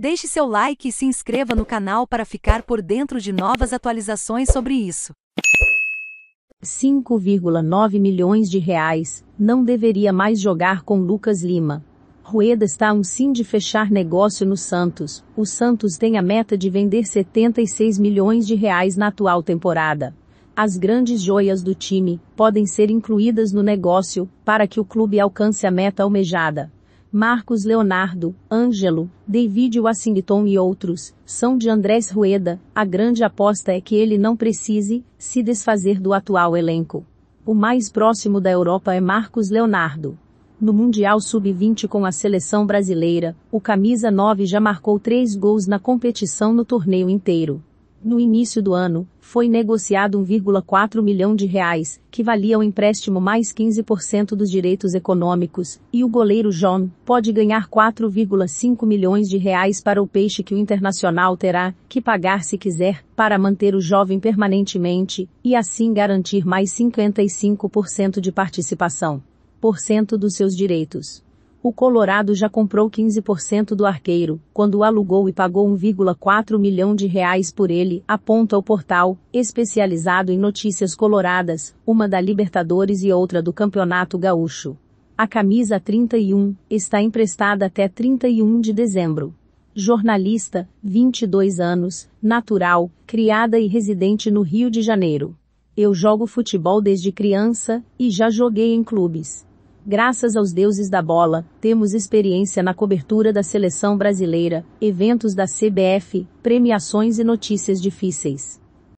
Deixe seu like e se inscreva no canal para ficar por dentro de novas atualizações sobre isso. 5,9 milhões de reais, não deveria mais jogar com Lucas Lima. Rueda está um sim de fechar negócio no Santos. O Santos tem a meta de vender 76 milhões de reais na atual temporada. As grandes joias do time podem ser incluídas no negócio para que o clube alcance a meta almejada. Marcos Leonardo, Ângelo, David Washington e outros, são de Andrés Rueda, a grande aposta é que ele não precise se desfazer do atual elenco. O mais próximo da Europa é Marcos Leonardo. No Mundial Sub-20 com a seleção brasileira, o camisa 9 já marcou três gols na competição no torneio inteiro. No início do ano, foi negociado 1,4 milhão de reais, que valia o empréstimo mais 15% dos direitos econômicos, e o goleiro John pode ganhar 4,5 milhões de reais para o peixe que o Internacional terá que pagar se quiser, para manter o jovem permanentemente e assim garantir mais 55% de participação por cento dos seus direitos. O Colorado já comprou 15% do arqueiro, quando alugou e pagou 1,4 milhão de reais por ele, aponta o portal, especializado em notícias coloradas, uma da Libertadores e outra do Campeonato Gaúcho. A camisa 31 está emprestada até 31 de dezembro jornalista, 22 anos, natural, criada e residente no Rio de Janeiro. Eu jogo futebol desde criança e já joguei em clubes. Graças aos deuses da bola, temos experiência na cobertura da seleção brasileira, eventos da CBF, premiações e notícias difíceis.